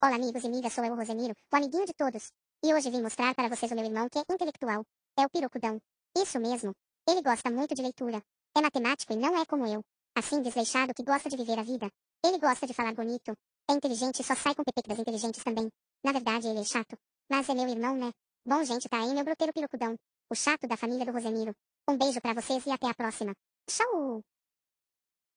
Olá amigos e amigas, sou eu o Rosemiro, o amiguinho de todos. E hoje vim mostrar para vocês o meu irmão que é intelectual. É o pirocudão. Isso mesmo. Ele gosta muito de leitura. É matemático e não é como eu. Assim desleixado que gosta de viver a vida. Ele gosta de falar bonito. É inteligente e só sai com pepe inteligentes também. Na verdade ele é chato. Mas é meu irmão, né? Bom gente, tá aí meu broteiro pirocudão. O chato da família do Rosemiro. Um beijo para vocês e até a próxima. Tchau!